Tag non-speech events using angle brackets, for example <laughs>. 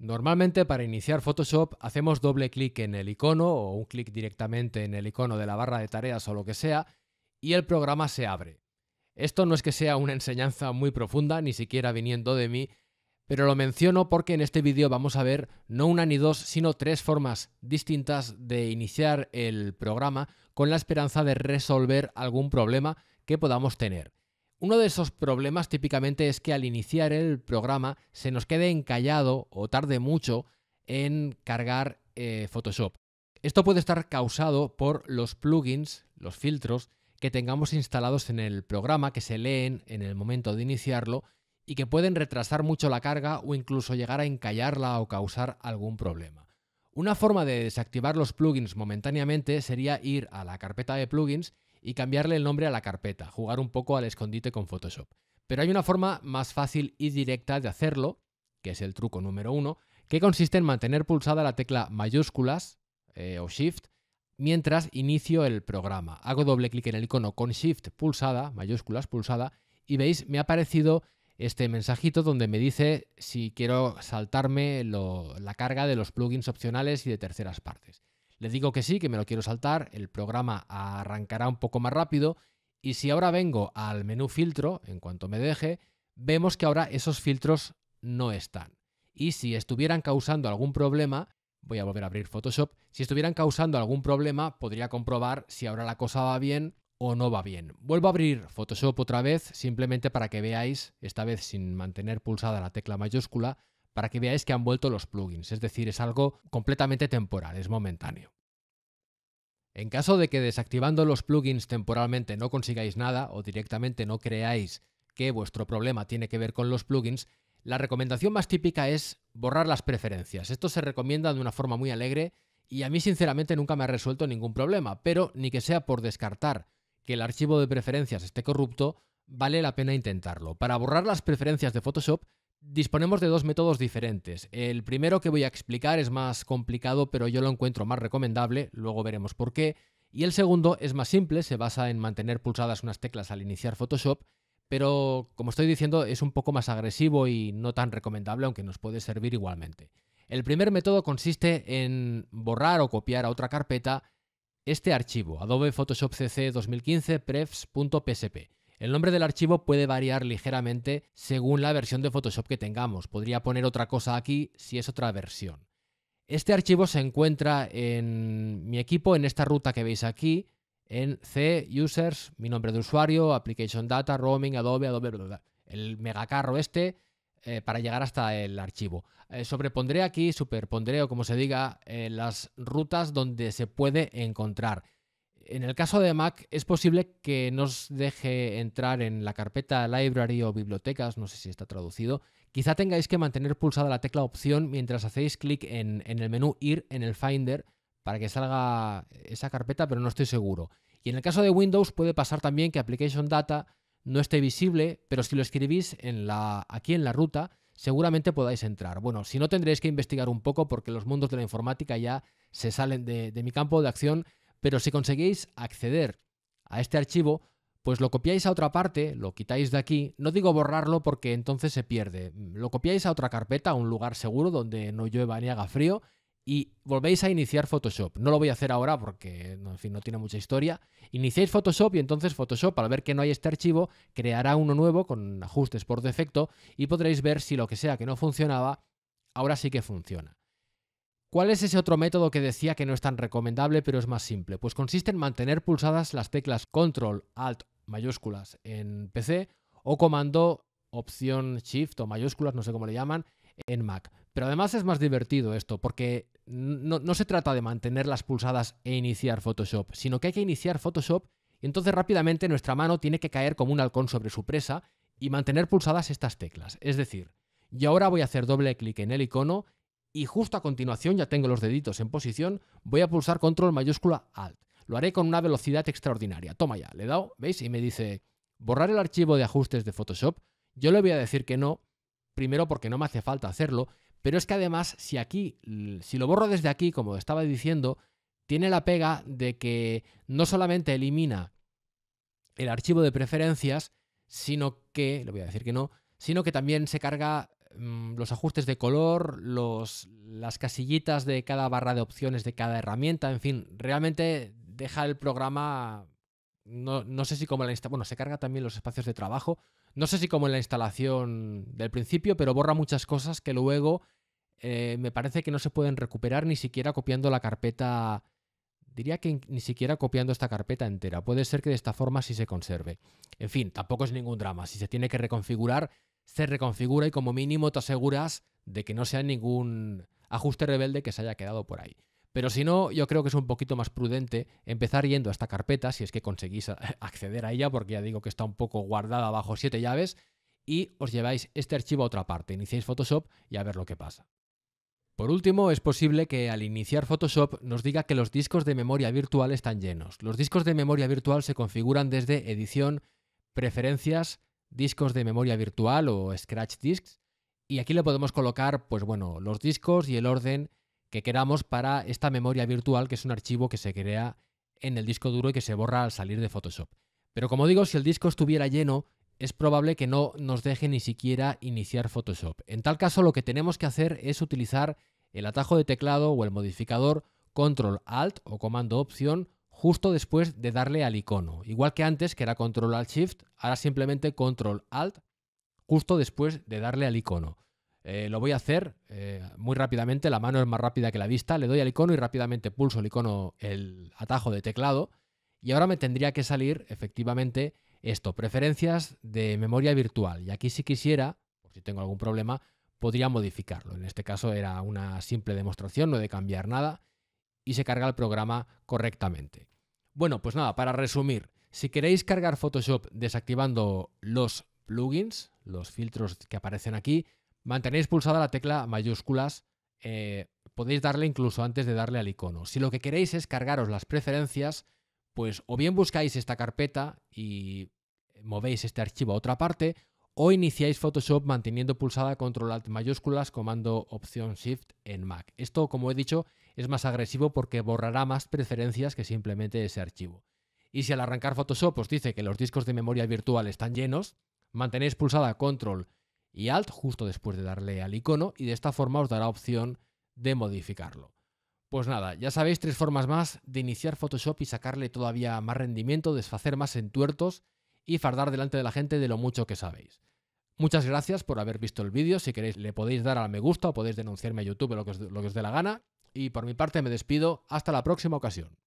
Normalmente para iniciar Photoshop hacemos doble clic en el icono o un clic directamente en el icono de la barra de tareas o lo que sea y el programa se abre. Esto no es que sea una enseñanza muy profunda, ni siquiera viniendo de mí, pero lo menciono porque en este vídeo vamos a ver no una ni dos, sino tres formas distintas de iniciar el programa con la esperanza de resolver algún problema que podamos tener. Uno de esos problemas típicamente es que al iniciar el programa se nos quede encallado o tarde mucho en cargar eh, Photoshop. Esto puede estar causado por los plugins, los filtros, que tengamos instalados en el programa, que se leen en el momento de iniciarlo y que pueden retrasar mucho la carga o incluso llegar a encallarla o causar algún problema. Una forma de desactivar los plugins momentáneamente sería ir a la carpeta de plugins y cambiarle el nombre a la carpeta, jugar un poco al escondite con Photoshop. Pero hay una forma más fácil y directa de hacerlo, que es el truco número uno, que consiste en mantener pulsada la tecla mayúsculas eh, o Shift mientras inicio el programa. Hago doble clic en el icono con Shift pulsada, mayúsculas pulsada, y veis, me ha aparecido este mensajito donde me dice si quiero saltarme la carga de los plugins opcionales y de terceras partes. Le digo que sí, que me lo quiero saltar, el programa arrancará un poco más rápido y si ahora vengo al menú filtro, en cuanto me deje, vemos que ahora esos filtros no están. Y si estuvieran causando algún problema, voy a volver a abrir Photoshop, si estuvieran causando algún problema, podría comprobar si ahora la cosa va bien o no va bien. Vuelvo a abrir Photoshop otra vez, simplemente para que veáis, esta vez sin mantener pulsada la tecla mayúscula, para que veáis que han vuelto los plugins, es decir, es algo completamente temporal, es momentáneo. En caso de que desactivando los plugins temporalmente no consigáis nada o directamente no creáis que vuestro problema tiene que ver con los plugins, la recomendación más típica es borrar las preferencias. Esto se recomienda de una forma muy alegre y a mí sinceramente nunca me ha resuelto ningún problema, pero ni que sea por descartar que el archivo de preferencias esté corrupto, vale la pena intentarlo. Para borrar las preferencias de Photoshop Disponemos de dos métodos diferentes. El primero que voy a explicar es más complicado, pero yo lo encuentro más recomendable, luego veremos por qué. Y el segundo es más simple, se basa en mantener pulsadas unas teclas al iniciar Photoshop, pero como estoy diciendo es un poco más agresivo y no tan recomendable, aunque nos puede servir igualmente. El primer método consiste en borrar o copiar a otra carpeta este archivo, Adobe Photoshop CC 2015 prefs.psp. El nombre del archivo puede variar ligeramente según la versión de Photoshop que tengamos. Podría poner otra cosa aquí si es otra versión. Este archivo se encuentra en mi equipo, en esta ruta que veis aquí, en C, Users, mi nombre de usuario, Application Data, Roaming, Adobe, Adobe, el megacarro este eh, para llegar hasta el archivo. Eh, sobrepondré aquí, superpondré o como se diga, eh, las rutas donde se puede encontrar. En el caso de Mac es posible que nos deje entrar en la carpeta library o bibliotecas, no sé si está traducido. Quizá tengáis que mantener pulsada la tecla opción mientras hacéis clic en, el menú ir en el Finder para que salga esa carpeta, pero no estoy seguro. Y en el caso de Windows puede pasar también que Application Data no esté visible, pero si lo escribís en la, aquí en la ruta, seguramente podáis entrar. Bueno, si no tendréis que investigar un poco porque los mundos de la informática ya se salen de, de mi campo de acción, pero si conseguís acceder a este archivo, pues lo copiáis a otra parte, lo quitáis de aquí, no digo borrarlo porque entonces se pierde, lo copiáis a otra carpeta, a un lugar seguro donde no llueva ni haga frío y volvéis a iniciar Photoshop. No lo voy a hacer ahora porque, en fin, no tiene mucha historia. Iniciáis Photoshop y entonces Photoshop, al ver que no hay este archivo, creará uno nuevo con ajustes por defecto y podréis ver si lo que sea que no funcionaba, ahora sí que funciona. ¿Cuál es ese otro método que decía que no es tan recomendable pero es más simple? Pues consiste en mantener pulsadas las teclas Control, Alt, mayúsculas en PC o comando opción Shift o mayúsculas, no sé cómo le llaman, en Mac. Pero además es más divertido esto porque no, se trata de mantenerlas pulsadas e iniciar Photoshop, sino que hay que iniciar Photoshop y entonces rápidamente nuestra mano tiene que caer como un halcón sobre su presa y mantener pulsadas estas teclas. Es decir, y ahora voy a hacer doble clic en el icono y justo a continuación, ya tengo los deditos en posición, voy a pulsar control mayúscula alt. Lo haré con una velocidad extraordinaria. Toma ya, le he dado, ¿veis? Y me dice, borrar el archivo de ajustes de Photoshop. Yo le voy a decir que no, primero porque no me hace falta hacerlo, pero es que además, si aquí, si lo borro desde aquí, como estaba diciendo, tiene la pega de que no solamente elimina el archivo de preferencias, sino que, le voy a decir que no, sino que también se carga Mm, los ajustes de color, las casillitas de cada barra de opciones de cada herramienta, en fin, realmente deja el programa, no, sé si como la instalación, bueno, se carga también los espacios de trabajo, no sé si como en la instalación del principio, pero borra muchas cosas que luego eh, me parece que no se pueden recuperar ni siquiera copiando la carpeta diría que ni siquiera copiando esta carpeta entera. Puede ser que de esta forma sí se conserve. En fin, tampoco es ningún drama. Si se tiene que reconfigurar, se reconfigura y como mínimo te aseguras de que no sea ningún ajuste rebelde que se haya quedado por ahí. Pero si no, yo creo que es un poquito más prudente empezar yendo a esta carpeta, si es que conseguís <laughs> acceder a ella, porque ya digo que está un poco guardada bajo siete llaves, y os lleváis este archivo a otra parte, iniciáis Photoshop y a ver lo que pasa. Por último, es posible que al iniciar Photoshop nos diga que los discos de memoria virtual están llenos. Los discos de memoria virtual se configuran desde edición, preferencias, discos de memoria virtual o scratch disks. Y aquí le podemos colocar, pues bueno, los discos y el orden que queramos para esta memoria virtual, que es un archivo que se crea en el disco duro y que se borra al salir de Photoshop. Pero como digo, si el disco estuviera lleno, es probable que no nos deje ni siquiera iniciar Photoshop. En tal caso, lo que tenemos que hacer es utilizar el atajo de teclado o el modificador Control Alt o comando opción justo después de darle al icono. Igual que antes, que era control alt shift, ahora simplemente control alt justo después de darle al icono. Eh, lo voy a hacer eh, muy rápidamente, la mano es más rápida que la vista, le doy al icono y rápidamente pulso el icono, el atajo de teclado, y ahora me tendría que salir efectivamente esto, preferencias de memoria virtual, y aquí si quisiera, por si tengo algún problema, podría modificarlo. En este caso era una simple demostración, no he de cambiar nada, y se carga el programa correctamente. Bueno, pues nada, para resumir, si queréis cargar Photoshop desactivando los plugins, los filtros que aparecen aquí, mantenéis pulsada la tecla mayúsculas, eh, podéis darle incluso antes de darle al icono. Si lo que queréis es cargaros las preferencias, pues o bien buscáis esta carpeta y movéis este archivo a otra parte, o iniciáis Photoshop manteniendo pulsada Control Alt mayúsculas, comando Opción Shift en Mac. Esto, como he dicho, es más agresivo porque borrará más preferencias que simplemente ese archivo. Y si al arrancar Photoshop os dice que los discos de memoria virtual están llenos, mantenéis pulsada Control y Alt justo después de darle al icono y de esta forma os dará opción de modificarlo. Pues nada, ya sabéis tres formas más de iniciar Photoshop y sacarle todavía más rendimiento, desfacer más entuertos y fardar delante de la gente de lo mucho que sabéis. Muchas gracias por haber visto el vídeo. Si queréis, le podéis dar al me gusta o podéis denunciarme a YouTube lo que os, lo que os dé la gana. Y por mi parte, me despido. Hasta la próxima ocasión.